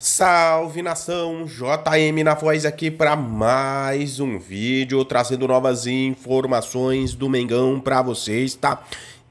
Salve nação, JM na voz aqui para mais um vídeo trazendo novas informações do Mengão para vocês, tá?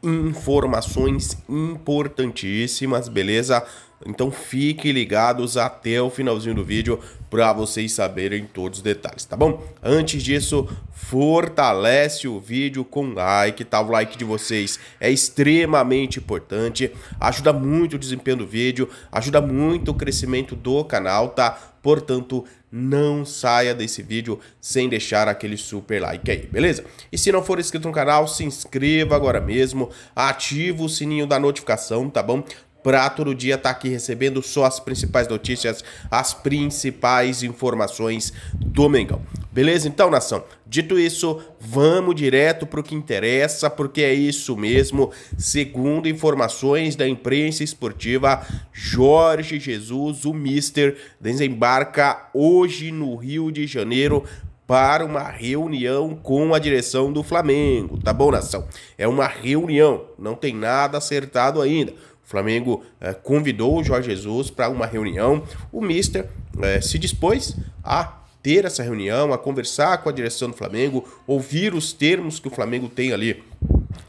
informações importantíssimas, beleza? Então fiquem ligados até o finalzinho do vídeo para vocês saberem todos os detalhes, tá bom? Antes disso, fortalece o vídeo com like, tá? O like de vocês é extremamente importante, ajuda muito o desempenho do vídeo, ajuda muito o crescimento do canal, tá? Portanto, não saia desse vídeo sem deixar aquele super like aí, beleza? E se não for inscrito no canal, se inscreva agora mesmo, ativa o sininho da notificação, tá bom? Pra todo dia estar tá aqui recebendo só as principais notícias, as principais informações do Mengão. Beleza? Então, nação, dito isso, vamos direto para o que interessa, porque é isso mesmo. Segundo informações da imprensa esportiva, Jorge Jesus, o Mister, desembarca hoje no Rio de Janeiro para uma reunião com a direção do Flamengo, tá bom, nação? É uma reunião, não tem nada acertado ainda. O Flamengo eh, convidou o Jorge Jesus para uma reunião. O Mister eh, se dispôs a ter essa reunião, a conversar com a direção do Flamengo, ouvir os termos que o Flamengo tem ali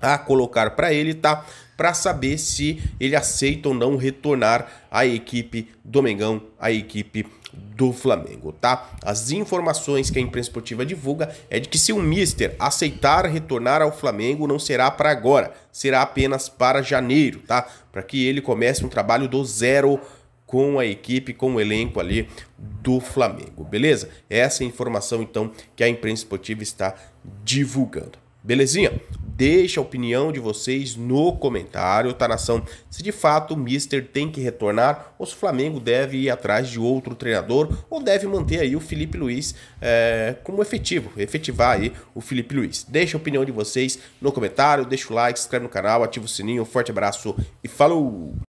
a colocar para ele, tá? Para saber se ele aceita ou não retornar à equipe do Mengão, à equipe do Flamengo, tá? As informações que a imprensa esportiva divulga é de que se o Mister aceitar retornar ao Flamengo, não será para agora, será apenas para janeiro, tá? Para que ele comece um trabalho do zero com a equipe, com o elenco ali do Flamengo, beleza? Essa é a informação então que a imprensa esportiva está divulgando. Belezinha? Deixa a opinião de vocês no comentário, tá nação? Se de fato o Mister tem que retornar ou se o Flamengo deve ir atrás de outro treinador ou deve manter aí o Felipe Luiz é, como efetivo, efetivar aí o Felipe Luiz. Deixa a opinião de vocês no comentário, deixa o like, se inscreve no canal, ativa o sininho, um forte abraço e falou!